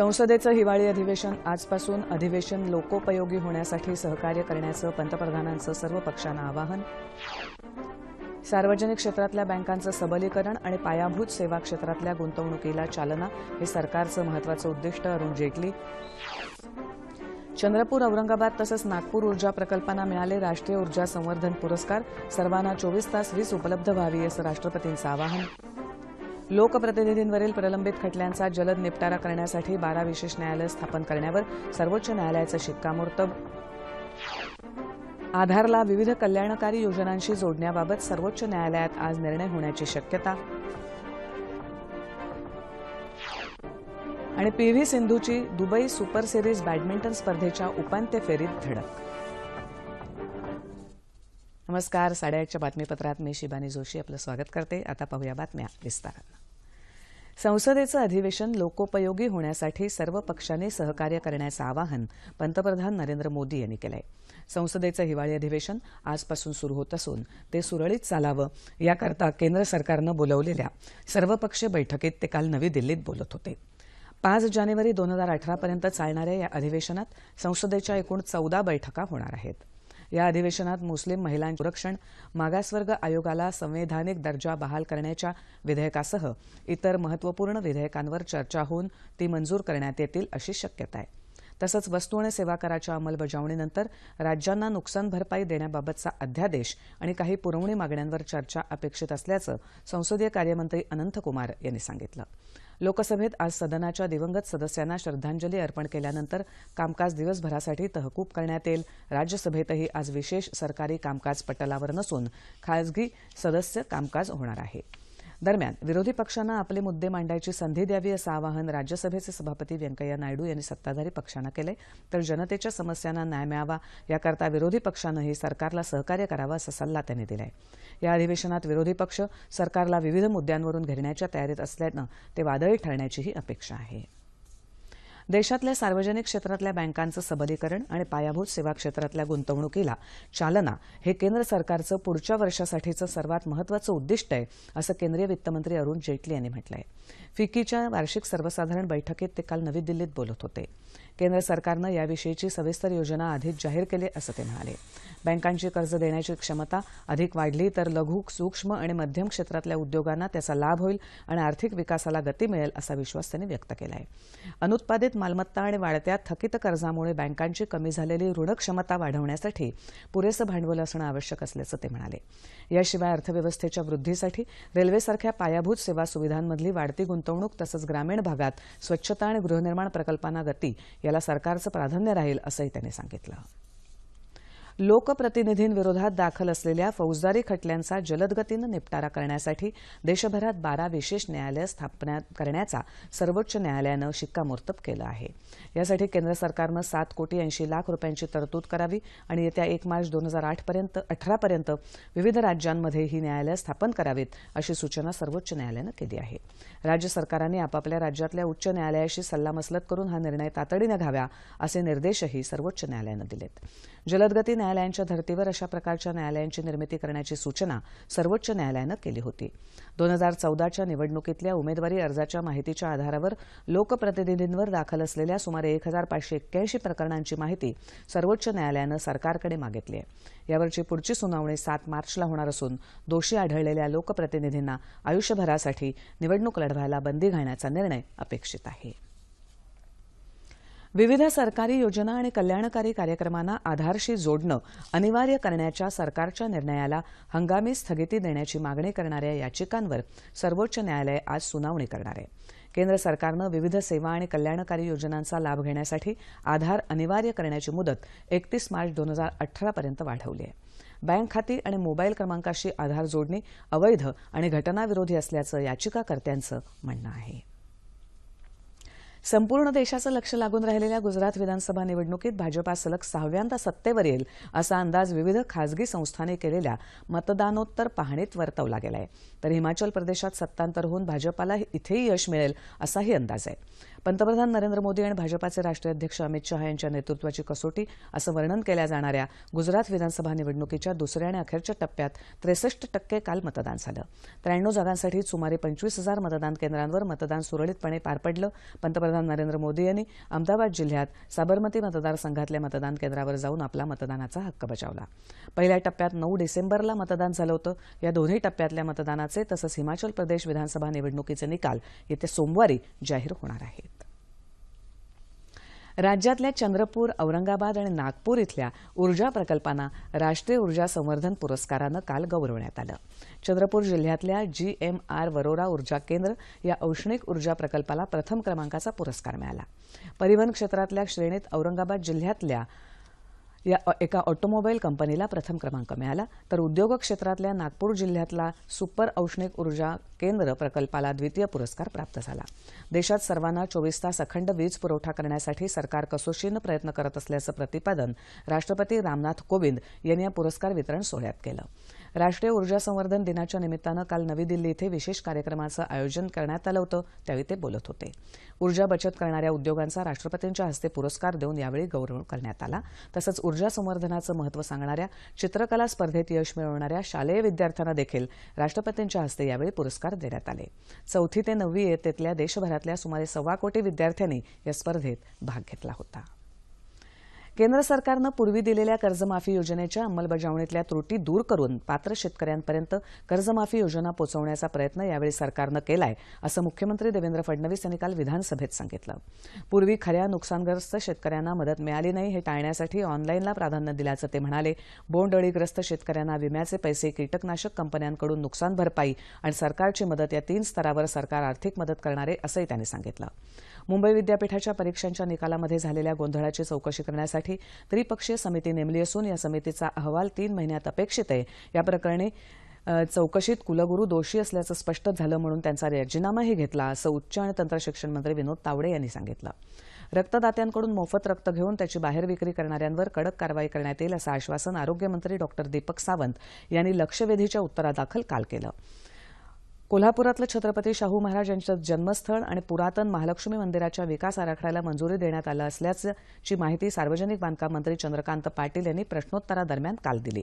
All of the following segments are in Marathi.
संसदेचं हिवाळी अधिवेशन आजपासून अधिवेशन लोकोपयोगी होण्यासाठी सहकार्य करण्याचं पंतप्रधानांचं सर्व पक्षांना आवाहन सार्वजनिक क्षेत्रातल्या बँकांचं सबलीकरण आणि पायाभूत सेवा क्षेत्रातल्या गुंतवणुकीला चालना हे सरकारचं महत्वाचं उद्दिष्ट अरुण जेटली चंद्रपूर औरंगाबाद तसंच नागपूर ऊर्जा प्रकल्पांना मिळाले राष्ट्रीय ऊर्जा संवर्धन पुरस्कार सर्वांना चोवीस तास वीज उपलब्ध व्हावी असं राष्ट्रपतींचं आवाहन लोकप्रतिनिधींवरील प्रलंबित खटल्यांचा जलद निपटारा करण्यासाठी बारा विशेष न्यायालय स्थापन करण्यावर सर्वोच्च न्यायालयाचं शिक्कामोर्तब आधारला विविध कल्याणकारी योजनांशी जोडण्याबाबत सर्वोच्च न्यायालयात आज निर्णय होण्याची शक्यता आणि पी व्ही सिंधूची दुबई सुपर सिरीज बॅडमिंटन स्पर्धेच्या उपांत्य फेरीत धडक नमस्कार साडेआठच्या बातमीपत्रात मी शिबानी जोशी आपलं स्वागत करते आता पाहूया बातम्या विस्तारात संसदेचं अधिवेशन लोकोपयोगी होण्यासाठी सर्व पक्षांनी सहकार्य करण्याचं आवाहन पंतप्रधान नरेंद्र मोदी यांनी केलं आहे संसदेचं हिवाळी अधिवेशन आजपासून सुरू होत असून ते सुरळीत चालावं याकरता केंद्र सरकारनं बोलवलेल्या सर्वपक्षीय बैठकीत ते काल नवी दिल्लीत बोलत होते पाच जानेवारी दोन हजार अठरापर्यंत चालणाऱ्या या अधिवेशनात संसदेच्या एकूण चौदा बैठका होणार आहेत या अधिवेशनात मुस्लिम महिला संरक्षण मागासवर्ग आयोगाला संवैधानिक दर्जा बहाल करण्याच्या विधेयकासह इतर महत्त्वपूर्ण विधेयकांवर चर्चा होऊन ती मंजूर करण्यात येतील अशी शक्यता आहे तसंच वस्तू आणि सेवा कराच्या अंमलबजावणीनंतर राज्यांना नुकसान भरपाई देण्याबाबतचा अध्यादेश आणि काही पुरवणी मागण्यांवर चर्चा अपेक्षित असल्याचं संसदीय कार्यमंत्री अनंतकुमार यांनी सांगितलं लोकसभेत आज सदनाच्या दिवंगत सदस्यांना श्रद्धांजली अर्पण केल्यानंतर कामकाज दिवसभरासाठी तहकूब करण्यात येईल राज्यसभेतही आज विशेष सरकारी कामकाज पटलावर नसून खासगी सदस्य कामकाज होणार आहे दरम्यान विरोधी पक्षांना आपले मुद्दे मांडायची संधी द्यावी असं आवाहन राज्यसभेचे सभापती व्यंकय्या नायडू यांनी सत्ताधारी पक्षांना केले तर जनतेच्या समस्यांना न्याय मिळावा याकरता विरोधी पक्षानंही सरकारला सहकार्य करावं असा सल्ला त्यांनी दिलाय या अधिवेशनात विरोधी पक्ष सरकारला विविध मुद्द्यांवरून घेण्याच्या तयारीत असल्यानं ते वादळी ठरण्याचीही अपेक्षा आहे देशातल्या सार्वजनिक क्षेत्रातल्या बँकांचं सबलीकरण आणि पायाभूत सेवा क्षेत्रातल्या गुंतवणुकीला चालना हे केंद्र सरकारचं पुढच्या वर्षासाठीचं सर्वात महत्वाचं उद्दिष्ट आहे असं केंद्रीय वित्तमंत्री अरुण जेटली यांनी म्हटलं आहे फिक्कीच्या वार्षिक सर्वसाधारण बैठकीत ते काल नवी दिल्लीत बोलत होते केंद्र सरकारनं याविषयीची सविस्तर योजना आधीच जाहीर केली असं ते म्हणाले बँकांची कर्ज देण्याची क्षमता अधिक वाढली तर लघु सूक्ष्म आणि मध्यम क्षेत्रातल्या उद्योगांना त्याचा लाभ होईल आणि आर्थिक विकासाला गती मिळेल असा विश्वास त्यांनी व्यक्त केला आहे अनुत्पादित मालमत्ता आणि वाढत्या थकित कर्जामुळे बँकांची कमी झालेली क्षमता वाढवण्यासाठी पुरेसं भांडवल असणं आवश्यक असल्याचं ते म्हणाले याशिवाय अर्थव्यवस्थेच्या वृद्धीसाठी रेल्वेसारख्या पायाभूत सेवा सुविधांमधली वाढती गुंतवणूक तसंच ग्रामीण भागात स्वच्छता आणि गृहनिर्माण प्रकल्पांना गती त्याला सरकारचं प्राधान्य राहील असंही त्यांनी सांगितलं लोकप्रतिनिधींविरोधात दाखल असलेल्या फौजदारी खटल्यांचा जलदगतीनं निपटारा करण्यासाठी देशभरात बारा विशेष न्यायालय स्थापना करण्याचा सर्वोच्च न्यायालयानं शिक्कामोर्तब केलं आहे यासाठी केंद्र सरकारनं सात कोटी ऐंशी लाख रुपयांची तरतूद करावी आणि येत्या एक मार्च दोन हजार आठपर्यंत अठरापर्यंत विविध राज्यांमध्ये ही न्यायालयं स्थापन करावीत अशी सूचना सर्वोच्च न्यायालयानं केली आहे राज्य सरकारांनी आपापल्या राज्यातल्या उच्च न्यायालयाशी सल्लामसलत करून हा निर्णय तातडीनं घ्यावा असे निर्देशही सर्वोच्च न्यायालयानं दिलेत जलदगती न्यायालयांच्या धर्तीवर अशा प्रकारच्या न्यायालयांची निर्मिती करण्याची सूचना सर्वोच्च न्यायालयानं केली होती दोन हजार चौदाच्या निवडणुकीतल्या उमेदवारी अर्जाच्या माहितीच्या आधारावर लोकप्रतिनिधींवर दाखल असलेल्या सुमारे एक हजार पाचशे एक्क्याऐंशी प्रकरणांची माहिती सर्वोच्च न्यायालयानं सरकारकडे मागितली आहे यावरची पुढची सुनावणी सात मार्चला होणार असून दोषी आढळलेल्या लोकप्रतिनिधींना आयुष्यभरासाठी निवडणूक लढवायला बंदी घालण्याचा निर्णय अपेक्षित आहे विविध सरकारी योजना आणि कल्याणकारी कार्यक्रमांना आधारशी जोडणं अनिवार्य करण्याच्या सरकारच्या निर्णयाला हंगामी स्थगिती देण्याची मागणी करणाऱ्या याचिकांवर सर्वोच्च न्यायालय आज सुनावणी करणार आहे केंद्र सरकारनं विविध सेवा आणि कल्याणकारी योजनांचा लाभ घेण्यासाठी आधार अनिवार्य करण्याची मुदत एकतीस मार्च दोन हजार अठरापर्यंत वाढवली आहे बँक खाती आणि मोबाईल क्रमांकाशी आधार जोडणी अवैध आणि घटनाविरोधी असल्याचं याचिकाकर्त्यांचं म्हणणं आहे संपूर्ण देशाचं लक्ष लागून राहिलेल्या गुजरात विधानसभा निवडणुकीत भाजपा सलग सहाव्यांदा सत्तेवर येईल असा अंदाज विविध खासगी संस्थांनी केलेल्या मतदानोत्तर पाहणीत वर्तवला गेला आहे तर हिमाचल प्रदेशात सत्तांतर होऊन भाजपाला इथेही यश मिळेल असाही अंदाज आहे पंतप्रधान नरेंद्र मोदी आणि भाजपाचे राष्ट्रीय अध्यक्ष अमित शहा यांच्या नेतृत्वाची कसोटी असं वर्णन केल्या जाणाऱ्या गुजरात विधानसभा निवडणुकीच्या दुसऱ्या आणि अखेरच्या टप्प्यात त्रेसष्ट टक्के काल मतदान झालं त्र्याण्णव जागांसाठी सुमारे पंचवीस हजार मतदान केंद्रांवर मतदान सुरळीतपणे पार पडलं पंतप्रधान नरेंद्र मोदी यांनी अहमदाबाद जिल्ह्यात साबरमती मतदारसंघातल्या मतदान केंद्रावर जाऊन आपला मतदानाचा हक्क बजावला पहिल्या टप्प्यात नऊ डिसेंबरला मतदान झालं होतं या दोन्ही टप्प्यातल्या मतदानाचे तसंच हिमाचल प्रदेश विधानसभा निवडणुकीचे निकाल येत्या सोमवारी जाहीर होणार आहेत राज्यातल्या चंद्रपूर औरंगाबाद आणि नागपूर इथल्या ऊर्जा प्रकल्पांना राष्ट्रीय ऊर्जा संवर्धन पुरस्कारानं काल गौरवण्यात आलं चंद्रपूर जिल्ह्यातल्या जी एम आर वरोरा ऊर्जा केंद्र या औष्णिक ऊर्जा प्रकल्पाला प्रथम क्रमांकाचा पुरस्कार मिळाला परिवहन क्षेत्रातल्या श्रेणीत औरंगाबाद जिल्ह्यातल्या या एका ऑटोमोबाईल कंपनीला प्रथम क्रमांक मिळाला तर उद्योग क्षेत्रातल्या नागपूर जिल्ह्यातला सुपर औष्णिक ऊर्जा केंद्र प्रकल्पाला द्वितीय पुरस्कार प्राप्त झाला देशात सर्वांना चोवीस तास अखंड वीज पुरवठा करण्यासाठी सरकार कसोशीनं प्रयत्न करत असल्याचं प्रतिपादन राष्ट्रपती रामनाथ कोविंद यांनी या पुरस्कार वितरण सोहळ्यात केलं राष्ट्रीय ऊर्जा संवर्धन दिनाच्या निमित्तानं काल नवी दिल्ली इथं विशेष कार्यक्रमाचं आयोजन करण्यात आलं होतं त्यावेळी ते बोलत होते ऊर्जा बचत करणाऱ्या उद्योगांचा राष्ट्रपतींच्या हस्ते पुरस्कार देऊन यावेळी गौरव करण्यात आला तसंच ऊर्जा संवर्धनाचं महत्त्व सांगणाऱ्या चित्रकला स्पर्धेत यश मिळवणाऱ्या शालेय विद्यार्थ्यांना देखील राष्ट्रपतींच्या हस्ते यावेळी पुरस्कार देण्यात आले चौथी ते नववी इयत्तेतल्या देशभरातल्या सुमारे सव्वा कोटी विद्यार्थ्यांनी या स्पर्धेत भाग घेतला होता केंद्र सरकारनं पूर्वी दिलेल्या कर्जमाफी योजनेच्या अंमलबजावणीतल्या त्रुटी दूर करून पात्र शेतकऱ्यांपर्यंत कर्जमाफी योजना पोहोचवण्याचा प्रयत्न यावेळी सरकारनं केलाय असं मुख्यमंत्री देवेंद्र फडणवीस यांनी काल विधानसभेत सांगितलं पूर्वी खऱ्या नुकसानग्रस्त शेतकऱ्यांना मदत मिळाली नाही हे टाळण्यासाठी ऑनलाईनला प्राधान्य दिल्याचं ते म्हणाले बोंडअळीग्रस्त शेतकऱ्यांना विम्याचे पैसे कीटकनाशक कंपन्यांकडून नुकसान भरपाई आणि सरकारची मदत या तीन स्तरावर सरकार आर्थिक मदत करणारे असंही त्यांनी सांगितलं मुंबई विद्यापीठाच्या परीक्षांच्या निकालामध्ये झालेल्या गोंधळाची चौकशी करण्यासाठी त्रिपक्षीय समिती नेमली असून या समितीचा अहवाल तीन महिन्यात अपेक्षित आहे या प्रकरणी चौकशीत कुलगुरू दोषी असल्याचं स्पष्ट झालं म्हणून त्यांचा राजीनामाही घेतला असं उच्च आणि तंत्रशिक्षण मंत्री विनोद तावडे यांनी सांगितलं रक्तदात्यांकडून मोफत रक्त घेऊन त्याची बाहेर विक्री करणाऱ्यांवर कडक कारवाई करण्यात येईल असं आश्वासन आरोग्यमंत्री डॉक्टर दीपक सावंत यांनी लक्षवेधीच्या उत्तरादाखल काल केलं कोल्हापुरातलं छत्रपती शाहू महाराज यांचं जन्मस्थळ आणि पुरातन महालक्ष्मी मंदिराच्या विकास आराखड्याला मंजुरी देण्यात आलं असल्याची माहिती सार्वजनिक बांधकाम मंत्री चंद्रकांत पाटील यांनी प्रश्नोत्तरादरम्यान काल दिली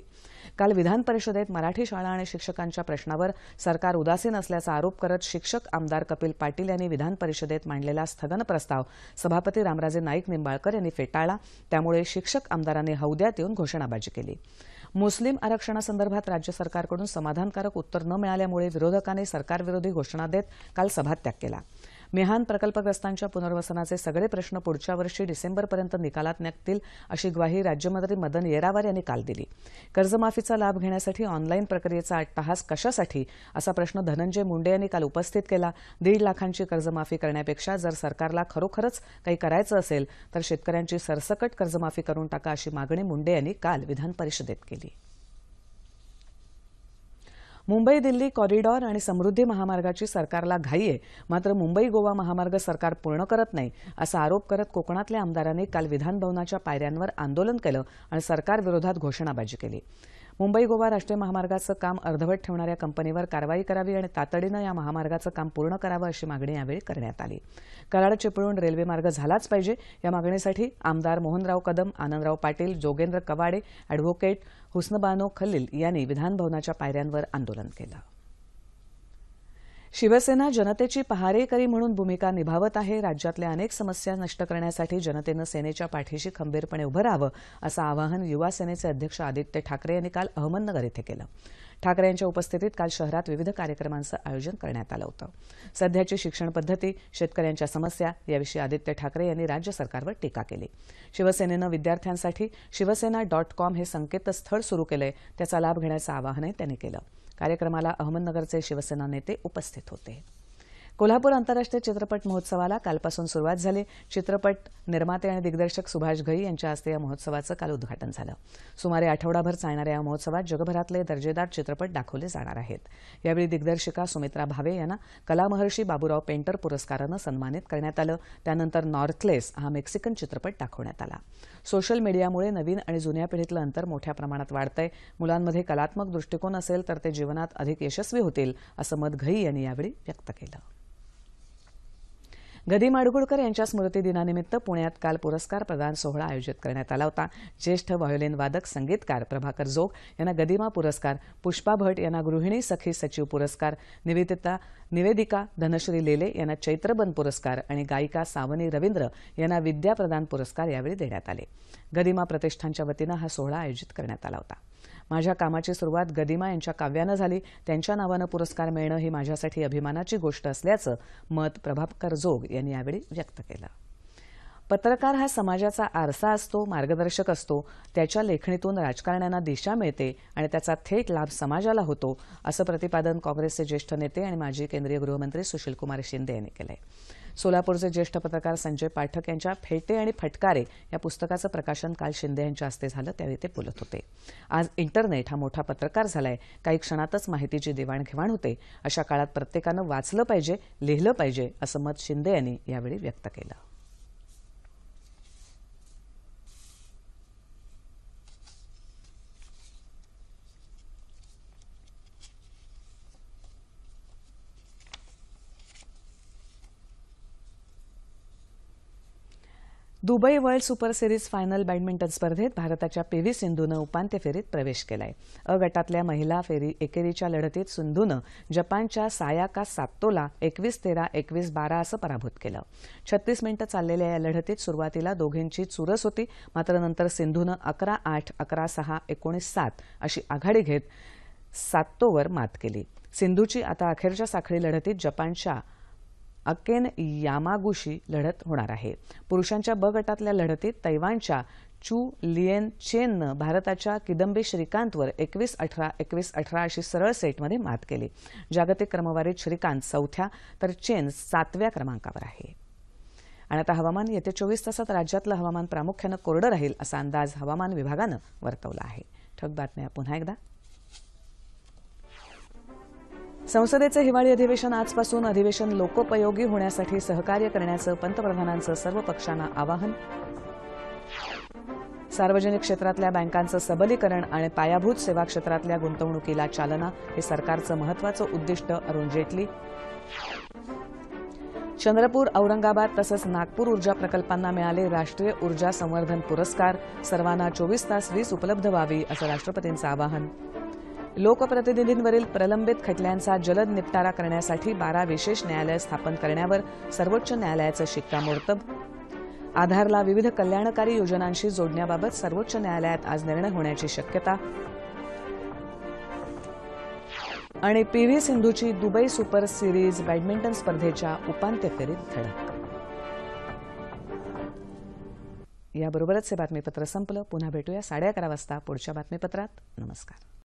काल विधान परिषदेत मराठी शाळा आणि शिक्षकांच्या प्रश्नावर सरकार उदासीन असल्याचा आरोप करत शिक्षक आमदार कपिल पाटील यांनी विधान परिषदेत मांडलेला स्थगन प्रस्ताव सभापती रामराजे नाईक निंबाळकर यांनी फेटाळला त्यामुळे शिक्षक आमदारांनी हौद्यात येऊन घोषणाबाजी केली मुस्लिम आरक्षणासंदर्भात राज्य सरकारकडून समाधानकारक उत्तर न मिळाल्यामुळे विरोधकांनी सरकारविरोधी घोषणा देत काल सभात्याग केला मेहान प्रकल्पग्रस्तांच्या पुनर्वसनाचे सगळे प्रश्न पुढच्या वर्षी डिसेंबरपर्यंत निकालात निघतील अशी ग्वाही राज्यमंत्री मदन येरावार यांनी काल दिली कर्जमाफीचा लाभ घेण्यासाठी ऑनलाईन प्रक्रियेचा अट्टहास कशासाठी असा प्रश्न धनंजय मुंडे यांनी काल उपस्थित केला दीड लाखांची कर्जमाफी करण्यापेक्षा जर सरकारला खरोखरच काही करायचं असेल तर शेतकऱ्यांची सरसकट कर्जमाफी करून टाका अशी मागणी मुंडे यांनी काल विधान परिषदेत केली मुंबई दिल्ली कॉरिडॉर आणि समृद्धी महामार्गाची सरकारला घाई आहे मात्र मुंबई गोवा महामार्ग सरकार पूर्ण करत नाही असा आरोप करत कोकणातल्या आमदारांनी काल विधानभवनाच्या पायऱ्यांवर आंदोलन केलं आणि सरकारविरोधात घोषणाबाजी केली मुंबई गोवा राष्ट्रीय महामार्गाचं काम अर्धवट ठेवणाऱ्या कंपनीवर कारवाई करावी आणि तातडीनं या महामार्गाचं काम पूर्ण करावं अशी मागणी यावेळी करण्यात आली कराड चिपळूण रेल्वे मार्ग झालाच पाहिजे या मागणीसाठी आमदार मोहनराव कदम आनंदराव पाटील जोगेंद्र कवाडे अॅडव्होकेट हुस्नबानो खलील यांनी विधानभवनाच्या पायऱ्यांवर आंदोलन केलं शिवसेना जनतेची पहारेकरी म्हणून भूमिका निभावत आहे राज्यातल्या अनेक समस्या नष्ट करण्यासाठी जनतेनं सेनेच्या पाठीशी खंबीरपणे उभं राहावं असं आवाहन युवा सेनेचे अध्यक्ष आदित्य ठाकरे यांनी काल अहमदनगर इथं केलं ठाकरे यांच्या उपस्थितीत काल शहरात विविध कार्यक्रमांचं आयोजन करण्यात आलं होतं सध्याची शिक्षण पद्धती शेतकऱ्यांच्या समस्या याविषयी आदित्य ठाकरे यांनी राज्य सरकारवर टीका केली शिवसेनेनं विद्यार्थ्यांसाठी शिवसेना डॉट कॉम हे संकेतस्थळ सुरू केलंय त्याचा लाभ घेण्याचं आवाहनही त्यांनी केलं कार्यक्रमाला अहमदनगरचे शिवसेना नेते उपस्थित होते कोल्हापूर आंतरराष्ट्रीय चित्रपट महोत्सवाला कालपासून सुरुवात झाली चित्रपट निर्माते आणि दिग्दर्शक सुभाष घई यांच्या हस्ते या महोत्सवाचं काल उद्घाटन झालं सुमारे आठवडाभर चालणाऱ्या या महोत्सवात जगभरातले दर्जेदार चित्रपट दाखवले जाणार आहेत यावेळी दिग्दर्शिका सुमित्रा भावे यांना कलामहर्षी बाबूराव पेंटर पुरस्कारानं सन्मानित करण्यात आलं त्यानंतर नॉर्थलेस हा मेक्सिकन चित्रपट दाखवण्यात आला सोशल मीडियामुळे नवीन आणि जुन्या पिढीतलं अंतर मोठ्या प्रमाणात वाढतंय मुलांमध्ये कलात्मक दृष्टिकोन असेल तर ते जीवनात अधिक यशस्वी होतील असं मत घई यांनी यावेळी व्यक्त केलं गदी माडगुळकर यांच्या स्मृतिदिनानिमित्त पुण्यात काल पुरस्कार प्रदान सोहळा आयोजित करण्यात आला होता ज्येष्ठ व्हायोलिन वादक संगीतकार प्रभाकर जोग यांना गदिमा पुरस्कार पुष्पा भट यांना गृहिणी सखी सचिव पुरस्कार निवेदिता निवेदिका धनश्री लेले यांना चैत्रबन पुरस्कार आणि गायिका सावनी रवींद्र यांना विद्याप्रदान पुरस्कार यावेळी देण्यात आले गदिमा प्रतिष्ठानच्या वतीनं हा सोहळा आयोजित करण्यात आला होता माझ्या कामाची सुरुवात गदिमा यांच्या काव्यानं झाली त्यांच्या नावानं पुरस्कार मिळणं ही माझ्यासाठी अभिमानाची गोष्ट असल्याचं मत प्रभाकर जोग यांनी यावेळी व्यक्त केलं पत्रकार हा समाजाचा आरसा असतो मार्गदर्शक असतो त्याच्या लेखणीतून राजकारण्यांना दिशा मिळते आणि त्याचा थेट लाभ समाजाला होतो असं प्रतिपादन काँग्रेसचे ज्येष्ठ नेते आणि माजी केंद्रीय गृहमंत्री सुशीलकुमार शिंदे यांनी केलं सोलापूरचे ज्येष्ठ पत्रकार संजय पाठक यांच्या फेटे आणि फटकारे या पुस्तकाचं प्रकाशन काल शिंदे यांच्या हस्ते झालं त्यावेळी ते बोलत होते आज इंटरनेट हा मोठा पत्रकार झालाय काही क्षणातच माहितीची देवाणघेवाण होते अशा काळात प्रत्येकानं वाचलं पाहिजे लिहिलं पाहिजे असं मत शिंदे यांनी यावेळी व्यक्त केलं Dubai world super series final badminton स्पर्धेत भारताच्या पी व्ही सिंधूनं उपांत्य फेरीत प्रवेश केलाय अ गटातल्या महिला फेरी एकेरीच्या लढतीत सिंधूनं जपानच्या सायाका सातोला एकवीस तेरा एकवीस बारा असं पराभूत केलं छत्तीस मिनिटं चाललेल्या या लढतीत सुरुवातीला दोघींची चुरस होती मात्र नंतर सिंधूनं अकरा आठ अकरा सहा एकोणीस सात अशी आघाडी घेत सातोवर मात केली सिंधूची आता अखेरच्या साखळी लढतीत जपानच्या अकेन यामागुशी लढत होणार आहे पुरुषांच्या ब गटातल्या लढतीत तैवानच्या चू लियन चेननं भारताच्या किदंबी श्रीकांतवर एकवीस अठरा एकवीस अठरा अशी सरळ सेटमध्ये मात केली जागतिक क्रमवारीत श्रीकांत चौथ्या तर चेन सातव्या क्रमांकावर आहे आणि आता हवामान येत्या चोवीस तासात राज्यातलं हवामान प्रामुख्यानं कोरडं राहील असा अंदाज हवामान विभागानं वर्तवला आहे ठक बातम्या पुन्हा एकदा संसदेचं हिवाळी अधिवेशन आजपासून अधिवेशन लोकोपयोगी होण्यासाठी सहकार्य करण्याचं पंतप्रधानांचं सर्व पक्षांना आवाहन सार्वजनिक क्षेत्रातल्या बँकांचं सबलीकरण आणि पायाभूत सेवा क्षेत्रातल्या गुंतवणुकीला चालना हे सरकारचं महत्वाचं उद्दिष्ट अरुण जेटली चंद्रपूर औरंगाबाद तसंच नागपूर ऊर्जा प्रकल्पांना मिळाले राष्ट्रीय ऊर्जा संवर्धन पुरस्कार सर्वांना चोवीस तास वीज उपलब्ध व्हावी असं राष्ट्रपतींचं आवाहन लोकप्रतिनिधींवरील प्रलंबित खटल्यांचा जलद निपटारा करण्यासाठी बारा विशेष न्यायालय स्थापन करण्यावर सर्वोच्च न्यायालयाचं शिक्कामोर्तब आधारला विविध कल्याणकारी योजनांशी जोडण्याबाबत सर्वोच्च न्यायालयात आज निर्णय होण्याची शक्यता आणि पी व्ही सिंधूची दुबई सुपर सिरीज बॅडमिंटन स्पर्धेच्या उपांत्य फेरीत धडक याबरोबरच हे बातमीपत्र संपलं पुन्हा भेटूया साडे अकरा वाजता पुढच्या बातमीपत्रात नमस्कार